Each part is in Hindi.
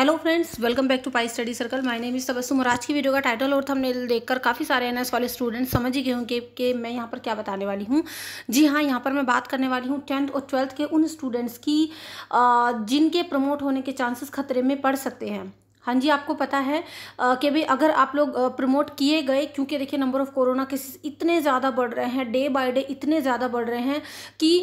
Hello friends welcome back to pi study circle my name is Tabassum और आज की वीडियो का टाइटल और थंबनेल देखकर काफ़ी सारे एन एस स्टूडेंट्स समझ ही गए होंगे कि मैं यहाँ पर क्या बताने वाली हूँ जी हाँ यहाँ पर मैं बात करने वाली हूँ टेंथ और ट्वेल्थ के उन स्टूडेंट्स की जिनके प्रमोट होने के चांसेस खतरे में पड़ सकते हैं हाँ जी आपको पता है कि भाई अगर आप लोग प्रमोट किए गए क्योंकि देखिए नंबर ऑफ़ कोरोना केसेस इतने ज़्यादा बढ़ रहे हैं डे बाय डे इतने ज़्यादा बढ़ रहे हैं कि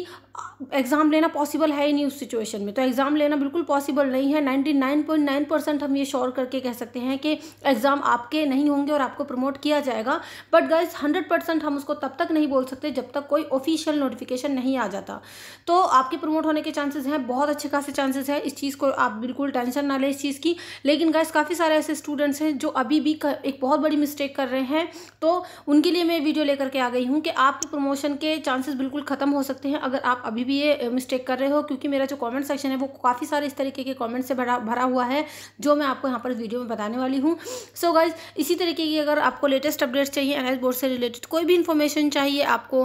एग्ज़ाम लेना पॉसिबल है ही नहीं उस सिचुएशन में तो एग्ज़ाम लेना बिल्कुल पॉसिबल नहीं है 99.9 परसेंट हम ये श्योर करके कह सकते हैं कि एग्ज़ाम आपके नहीं होंगे और आपको प्रमोट किया जाएगा बट गाइज हंड्रेड परसेंट हम उसको तब तक नहीं बोल सकते जब तक कोई ऑफिशियल नोटिफिकेशन नहीं आ जाता तो आपके प्रमोट होने के चांसेज हैं बहुत अच्छे खासे चांसेज हैं इस चीज़ को आप बिल्कुल टेंशन ना लें इस चीज़ की लेकिन लेकिन गैस काफ़ी सारे ऐसे स्टूडेंट्स हैं जो अभी भी कर, एक बहुत बड़ी मिस्टेक कर रहे हैं तो उनके लिए मैं वीडियो लेकर के आ गई हूँ कि आपके प्रमोशन के चांसेस बिल्कुल ख़त्म हो सकते हैं अगर आप अभी भी ये मिस्टेक कर रहे हो क्योंकि मेरा जो कॉमेंट सेक्शन है वो काफ़ी सारे इस तरीके के कॉमेंट से भरा भरा हुआ है जो मैं आपको यहाँ पर वीडियो में बताने वाली हूँ सो गाइज इसी तरीके की अगर आपको लेटेस्ट अपडेट्स चाहिए एन बोर्ड से रिलेटेड कोई भी इन्फॉर्मेशन चाहिए आपको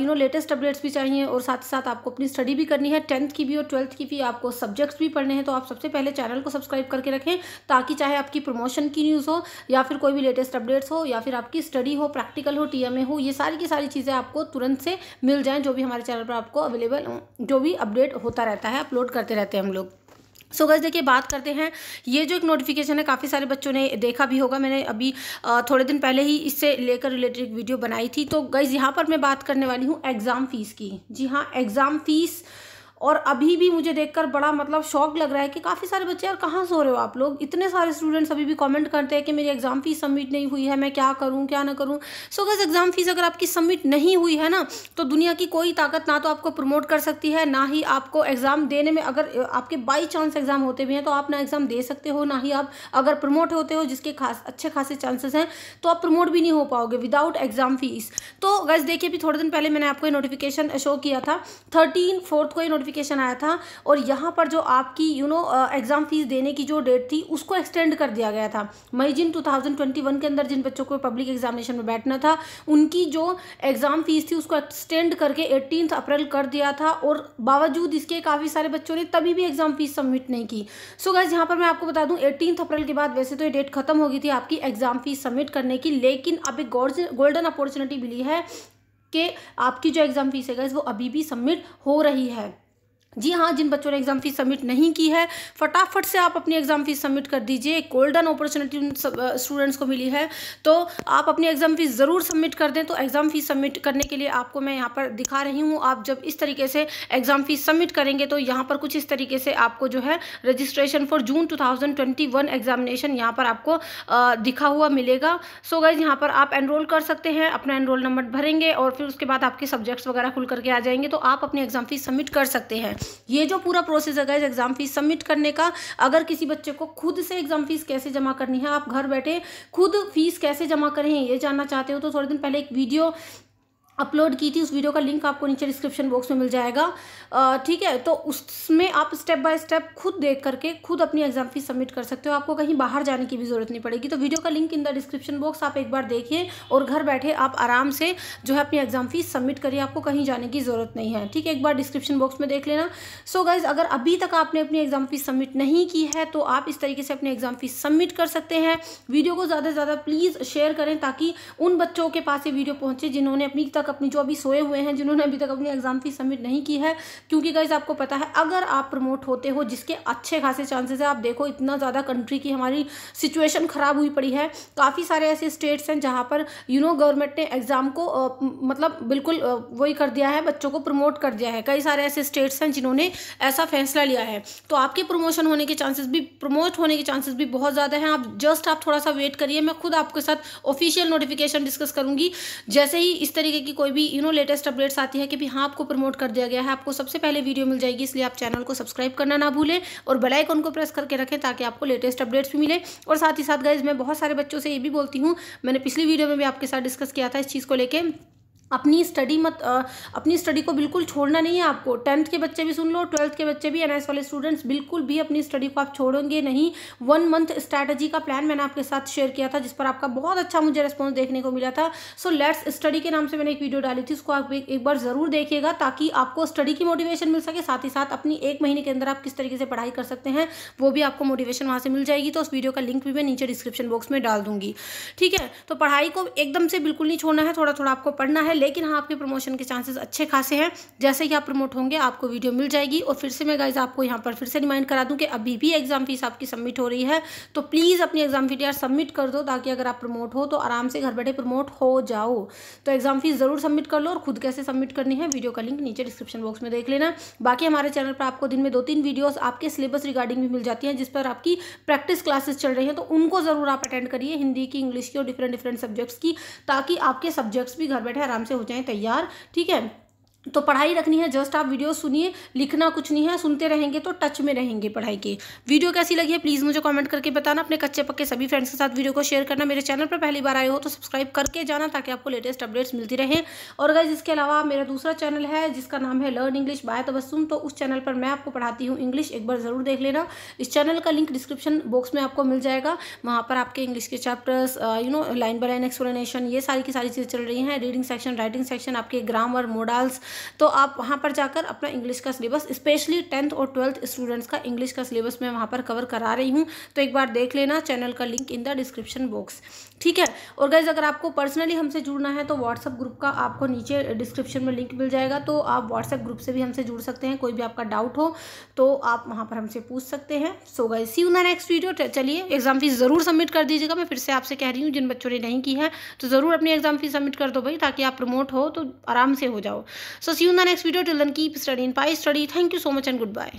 यू नो लेटेस्ट अपडेट्स भी चाहिए और साथ ही साथ आपको अपनी स्टडी भी करनी है टेंथ की भी और ट्वेल्थ की भी आपको सब्जेक्ट्स भी पढ़ने हैं तो आप सबसे पहले चैनल को सब्सक्राइब करके रखें ताकि चाहे आपकी प्रमोशन की न्यूज़ हो या फिर कोई भी लेटेस्ट अपडेट्स हो या फिर आपकी स्टडी हो प्रैक्टिकल हो टी हो ये सारी की सारी चीज़ें आपको तुरंत से मिल जाएँ जो भी हमारे चैनल पर आपको अवेलेबल जो भी अपडेट होता रहता है अपलोड करते रहते हैं हम लोग सो गज़ देखिए बात करते हैं ये जो एक नोटिफिकेशन है काफ़ी सारे बच्चों ने देखा भी होगा मैंने अभी थोड़े दिन पहले ही इससे लेकर रिलेटेड एक वीडियो बनाई थी तो गैस यहाँ पर मैं बात करने वाली हूँ एग्ज़ाम फ़ीस की जी हाँ एग्ज़ाम फ़ीस और अभी भी मुझे देखकर बड़ा मतलब शौक लग रहा है कि काफ़ी सारे बच्चे यार कहाँ सो रहे हो आप लोग इतने सारे स्टूडेंट्स अभी भी कमेंट करते हैं कि मेरी एग्ज़ाम फीस सबमिट नहीं हुई है मैं क्या करूँ क्या ना करूँ सो गैस एग्ज़ाम फीस अगर आपकी सबमिट नहीं हुई है ना तो दुनिया की कोई ताकत ना तो आपको प्रमोट कर सकती है ना ही आपको एग्ज़ाम देने में अगर आपके बाई चांस एग्ज़ाम होते भी हैं तो आप ना एग्ज़ाम दे सकते हो ना ही आप अगर प्रमोट होते हो जिसके खास अच्छे खासे चांसेस हैं तो आप प्रमोट भी नहीं हो पाओगे विदाउट एग्ज़ाम फीस तो गैस देखिए अभी थोड़े दिन पहले मैंने आपको ये नोटिफिकेशन शो किया था थर्टीन फोर्थ को ये नोटिफिकेशन आया था और यहाँ पर जो आपकी यू नो एग्ज़ाम फ़ीस देने की जो डेट थी उसको एक्सटेंड कर दिया गया था मई जिन टू के अंदर जिन बच्चों को पब्लिक एग्जामिनेशन में बैठना था उनकी जो एग्ज़ाम फ़ीस थी उसको एक्सटेंड करके एटीन अप्रैल कर दिया था और बावजूद इसके काफ़ी सारे बच्चों ने तभी भी एग्ज़ाम फ़ीस सबमिट नहीं की सो so गैस यहाँ पर मैं आपको बता दूँ एटीन अप्रैल के बाद वैसे तो ये डेट खत्म हो गई थी आपकी एग्ज़ाम फ़ीस सबमिट करने की लेकिन अब एक गोल्डन अपॉर्चुनिटी मिली है कि आपकी जो एग्ज़ाम फीस है गैस वो अभी भी सबमिट हो रही है जी हाँ जिन बच्चों ने एग्ज़ाम फीस सबमिट नहीं की है फटाफट से आप अपनी एग्ज़ाम फीस सबमिट कर दीजिए गोल्डन अपॉर्चुनिटी उन स्टूडेंट्स को मिली है तो आप अपनी एग्ज़ाम फीस ज़रूर सबमिट कर दें तो एग्ज़ाम फीस सबमिट करने के लिए आपको मैं यहाँ पर दिखा रही हूँ आप जब इस तरीके से एग्ज़ाम फीस सबमिट करेंगे तो यहाँ पर कुछ इस तरीके से आपको जो है registration for June to examination यहाँ पर आपको दिखा हुआ मिलेगा सो गाइज यहाँ पर आप एनरोल कर सकते हैं अपना एनरोल नंबर भरेंगे और फिर उसके बाद आपके सब्जेक्ट्स वगैरह खुल करके आ जाएंगे तो आप अपनी एग्ज़ाम फीस सबमिट कर सकते हैं ये जो पूरा प्रोसेस है गाइज एग्जाम फीस सबमिट करने का अगर किसी बच्चे को खुद से एग्जाम फीस कैसे जमा करनी है आप घर बैठे खुद फीस कैसे जमा करें ये जानना चाहते हो तो थोड़े दिन पहले एक वीडियो अपलोड की थी उस वीडियो का लिंक आपको नीचे डिस्क्रिप्शन बॉक्स में मिल जाएगा ठीक है तो उसमें आप स्टेप बाय स्टेप खुद देख करके खुद अपनी एग्जाम फीस सबमिट कर सकते हो आपको कहीं बाहर जाने की भी ज़रूरत नहीं पड़ेगी तो वीडियो का link in the description box आप एक बार देखिए और घर बैठे आप आराम से जो है अपनी एग्जाम फीस सबमिट करिए आपको कहीं जाने की ज़रूरत नहीं है ठीक है एक बार डिस्क्रिप्शन बॉक्स में देख लेना सो so गाइज अगर अभी तक आपने अपनी एग्जाम फीस सबमिट नहीं की है तो आप इस तरीके से अपनी एग्जाम फीस सबमिट कर सकते हैं वीडियो को ज़्यादा से ज़्यादा प्लीज़ शेयर करें ताकि उन बच्चों के पास ये वीडियो पहुँचे जिन्होंने अपनी तक अपनी जो अभी सोए हुए हैं जिन्होंने अभी तक अपनी एग्ज़ाम फीस सबमिट नहीं की है क्योंकि गाइज आपको पता है अगर आप प्रमोट होते हो जिसके अच्छे खासे चांसेस है आप देखो इतना ज़्यादा कंट्री की हमारी सिचुएशन ख़राब हुई पड़ी है काफ़ी सारे ऐसे स्टेट्स हैं जहाँ पर यू नो गवर्नमेंट ने एग्ज़ाम को मतलब बिल्कुल वही कर दिया है बच्चों को प्रमोट कर दिया है कई सारे ऐसे स्टेट्स हैं जिन्होंने ऐसा फैसला लिया है तो आपके प्रमोशन होने के चांसेस भी प्रमोट होने के चांसेस भी बहुत ज़्यादा हैं आप जस्ट आप थोड़ा सा वेट करिए मैं खुद आपके साथ ऑफिशियल नोटिफिकेशन डिस्कस करूंगी जैसे ही इस तरीके की कोई भी यू नो लेटेस्ट अपडेट्स आती है कि भी हाँ आपको प्रमोट कर दिया गया है आपको सबसे पहले वीडियो मिल जाएगी इसलिए आप चैनल को सब्सक्राइब करना ना भूलें और बेलाइकॉन को प्रेस करके रखें ताकि आपको लेटेस्ट अपडेट्स भी मिले और साथ ही साथ गाइज मैं बहुत सारे बच्चों से ये भी बोलती हूँ मैंने पिछली वीडियो में भी आपके साथ डिस्कस किया था इस चीज़ को लेकर अपनी स्टडी मत आ, अपनी स्टडी को बिल्कुल छोड़ना नहीं है आपको टेंथ के बच्चे भी सुन लो ट्वेल्थ के बच्चे भी एनएस वाले स्टूडेंट्स बिल्कुल भी अपनी स्टडी को आप छोड़ोगे नहीं वन मंथ स्ट्रैटेजी का प्लान मैंने आपके साथ शेयर किया था जिस पर आपका बहुत अच्छा मुझे रिस्पॉन्स देखने को मिला था सो लेट्स स्टडी के नाम से मैंने एक वीडियो डाली थी उसको आप एक बार ज़रूर देखिएगा ताकि आपको स्टडी की मोटिवेशन मिल सके साथ ही साथ अपनी एक महीने के अंदर आप किस तरीके से पढ़ाई कर सकते हैं वो भी आपको मोटिवेशन वहाँ से मिल जाएगी तो उस वीडियो का लिंक भी मैं नीचे डिस्क्रिप्शन बॉक्स में डाल दूंगी ठीक है तो पढ़ाई को एकदम से बिल्कुल नहीं छोड़ना है थोड़ा थोड़ा आपको पढ़ना है लेकिन हाँ आपके प्रमोशन के चांसेस अच्छे खासे हैं जैसे ही आप प्रमोट होंगे आपको वीडियो मिल जाएगी और फिर से मैं गाइज आपको यहाँ पर फिर से रिमाइंड करा दूँ कि अभी भी एग्जाम फीस आपकी सबमिट हो रही है तो प्लीज़ अपनी एग्जाम फीस यार सबमिट कर दो ताकि अगर आप प्रमोट हो तो आराम से घर बैठे प्रमोट हो जाओ तो एग्जाम फीस ज़रूर सबमिट कर लो और खुद कैसे सबमिट करनी है वीडियो का लिंक नीचे डिस्क्रिप्शन बॉक्स में देख लेना बाकी हमारे चैनल पर आपको दिन में दो तीन वीडियोस आपके सिलेबस रिगार्डिंग भी मिल जाती हैं जिस पर आपकी प्रैक्टिस क्लासेस चल रही हैं तो उनको ज़रूर आप अटेंड करिए हिंदी की इंग्लिश की और डिफरेंट डिफरेंट सब्जेक्ट्स की ताकि आपके सब्जेक्ट्स भी घर बैठे आराम से से हो जाएँ तैयार ठीक है तो पढ़ाई रखनी है जस्ट आप वीडियो सुनिए लिखना कुछ नहीं है सुनते रहेंगे तो टच में रहेंगे पढ़ाई के वीडियो कैसी लगी है प्लीज़ मुझे कमेंट करके बताना अपने कच्चे पक्के सभी फ्रेंड्स के साथ वीडियो को शेयर करना मेरे चैनल पर पहली बार आए हो तो सब्सक्राइब करके जाना ताकि आपको लेटेस्ट अपडेट्स मिलती रहें और अगर इसके अलावा मेरा दूसरा चैनल है जिसका नाम है लर्न इंग्लिश बाय तबसुम तो उस चैनल पर मैं आपको पढ़ाती हूँ इंग्लिश एक बार ज़रूर देख लेना इस चैनल का लिंक डिस्क्रिप्शन बॉक्स में आपको मिल जाएगा वहाँ पर आपके इंग्लिश के chapters you know line by line explanation ये सारी की सारी चीज़ें चल रही हैं रीडिंग सेक्शन राइटिंग सेक्शन आपके ग्रामर मोडल्स तो आप वहाँ पर जाकर अपना इंग्लिश का सिलेबस स्पेशली टेंथ और ट्वेल्थ स्टूडेंट्स का इंग्लिश का सिलेबस मैं वहाँ पर कवर करा रही हूँ तो एक बार देख लेना चैनल का link in the description box ठीक है और गाइज अगर आपको पर्सनली हमसे जुड़ना है तो व्हाट्सअप ग्रुप का आपको नीचे डिस्क्रिप्शन में लिंक मिल जाएगा तो आप व्हाट्सएप ग्रुप से भी हमसे जुड़ सकते हैं कोई भी आपका डाउट हो तो आप वहाँ पर हमसे पूछ सकते हैं so guys see you next video चलिए एग्जाम फीस ज़रूर सबमिट कर दीजिएगा मैं फिर से आपसे कह रही हूँ जिन बच्चों ने नहीं की है तो ज़रूर अपनी एग्ज़ाम फीस सबमिट कर दो भाई ताकि आप प्रमोट हो तो आराम से हो जाओ So see you in the next video. Till then, keep studying. Bye, study. Thank you so much and goodbye.